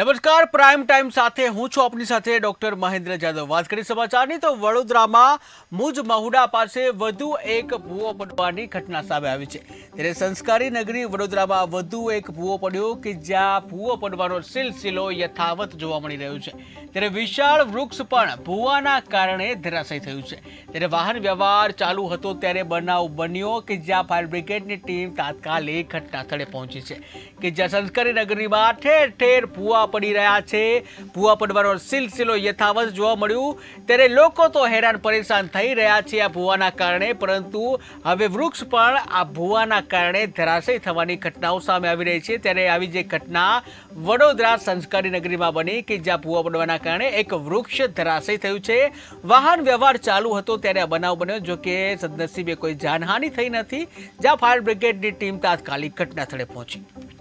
નમસ્કાર prime time સાથે હું છું આપની સાથે ડોક્ટર મહેન્દ્ર જાદવ વાત કરી સમાચારની તો વડોદરામાં મુજ મહુડા પાસે વધુ એક ભૂવો પડવાની ઘટના સામે આવી છે ત્યારે સંસ્કારી નગરી વડોદરામાં વધુ એક ભૂવો પડ્યો કે જ્યાં ભૂવો પડવાનો સિલસિલો યથાવત જોવા મળી રહ્યો છે ત્યારે વિશાળ વૃક્ષ પણ ભૂવાના કારણે ધરાશય થયું છે ત્યારે વાહન વ્યવહાર ચાલુ હતો ત્યારે બનાવ બન્યો કે જ્યાં ફાયર બ્રિગેડની ટીમ તાત્કાલિક ઘટના સ્થળે પહોંચી છે કે જ્યાં સંસ્કારી નગરીમાં ઠેર ઠેર ભૂવા ભૂવા પડી રહ્યા છે ભૂવા પડવાનો સિલસિલો યથાવત જોવા મળ્યું ત્યારે લોકો તો હેરાન પરેશાન થઈ રહ્યા છે આ ભૂવાના કારણે પરંતુ હવે વૃક્ષ પણ આ ભૂવાના કારણે ધરાશય થવાની ઘટનાઓ સામે આવી રહી છે ત્યારે આવી જે ઘટના વડોદરા સંસ્કારી નગરીમાં બની કે જ્યાં ભૂવા પડવાના કારણે એક વૃક્ષ ધરાશય થયું છે વાહન વ્યવહાર ચાલુ હતો ત્યારે આ બનાવ બન્યો જોકે સદનસીબે કોઈ જાનહાનિ થઈ નથી જ્યાં ફાયર બ્રિગેડની ટીમ તાત્કાલિક ઘટના સ્થળે પહોંચી